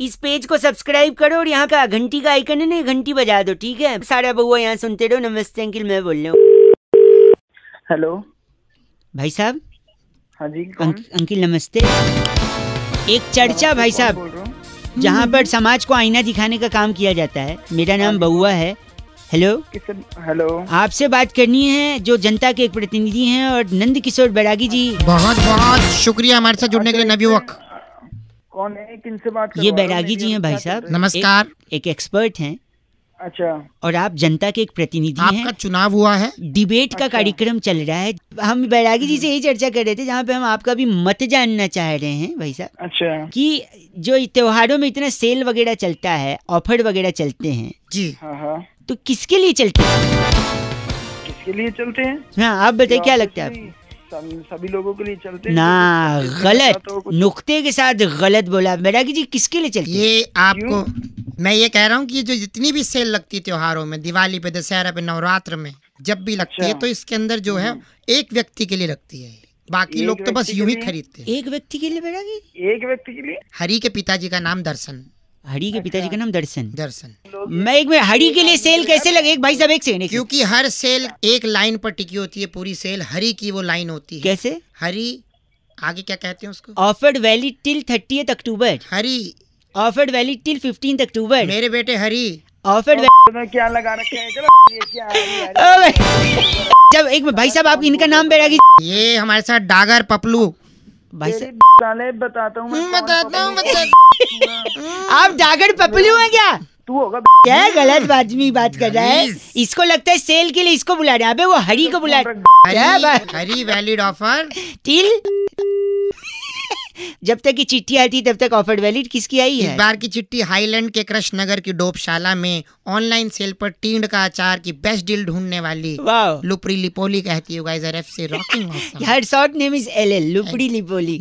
इस पेज को सब्सक्राइब करो और यहाँ का घंटी का आइकन है ना घंटी बजा दो ठीक है सारा बउआ यहाँ सुनते रहो नमस्ते अंकिल मैं बोल रहा हूँ हेलो भाई साहब हाँ जी कौन? अंक, अंकिल नमस्ते एक चर्चा भाई साहब जहाँ हम्म। पर समाज को आईना दिखाने का काम किया जाता है मेरा नाम हाँ बउआ है हेलो हेलो आपसे बात करनी है जो जनता के एक प्रतिनिधि हैं और नंद किशोर बैरागी जी बहुत बहुत शुक्रिया हमारे साथ जुड़ने के लिए अच्छा, नवयुवक कौन है किनसे बात ये बैरागी जी हैं भाई साहब नमस्कार एक एक्सपर्ट हैं अच्छा और आप जनता के एक प्रतिनिधि हैं आपका चुनाव हुआ है डिबेट अच्छा। का कार्यक्रम चल रहा है हम बैरागी जी से हम्म। यही चर्चा कर रहे थे जहाँ पे हम आपका भी मत जानना चाह रहे हैं भाई साहब अच्छा कि जो त्योहारों में इतना सेल वगैरह चलता है ऑफर वगैरह चलते हैं जी हाँ, हाँ। तो किसके लिए चलते हैं किसके लिए चलते हैं हाँ आप बताइए क्या लगता है आपको सभी लोगों के लिए चलते ना गलत नुकते नुक्ते के साथ गलत बोला मेरा जी किसके लिए चलते ये आपको मैं ये कह रहा हूँ कि जो जितनी भी सेल लगती त्योहारों में दिवाली पे दशहरा पे नवरात्र में जब भी लगती है अच्छा। तो इसके अंदर जो है हम्म। एक व्यक्ति के लिए लगती है बाकी लोग तो बस यूं ही खरीदते हैं एक व्यक्ति के लिए बैरागी एक व्यक्ति के लिए हरी के पिताजी का नाम दर्शन हरी के पिताजी अच्छा। का नाम दर्शन दर्शन मैं एक में हरी के लिए सेल कैसे लगे एक भाई साहब एक सेकंड क्योंकि हर सेल एक लाइन पर टिकी होती है पूरी सेल हरी की वो लाइन होती है कैसे हरी आगे क्या कहते हैं उसको offered valid till thirty October hurry offered valid till fifteen October मेरे बेटे हरी ऑफर्ड क्या लगा रखे जब एक भाई साहब आप इनका नाम बैठा ये हमारे साथ डागर पपलू भाई साहब बताता हूँ बताता हूँ हम्म। आप डागर पपलू हैं क्या क्या गलत आदमी बात कर रहा है इसको लगता है सेल के लिए इसको बुला रहे अबे वो हरी को बुला रहा हरी वैलिड ऑफर टिल जब तक की चिट्ठी आई थी तब तक ऑफर वैलिड किसकी आई है इस बार की चिट्ठी हाईलैंड के कृष्ण नगर की डोपशाला में ऑनलाइन सेल पर टींड का अचार की बेस्ट डील ढूंढने वाली लुपरी लिपोली कहती है गाइस एफ से rocking her short name is LL लुपड़ी लिपोली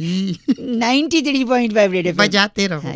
फाइव रेड बजाते रहो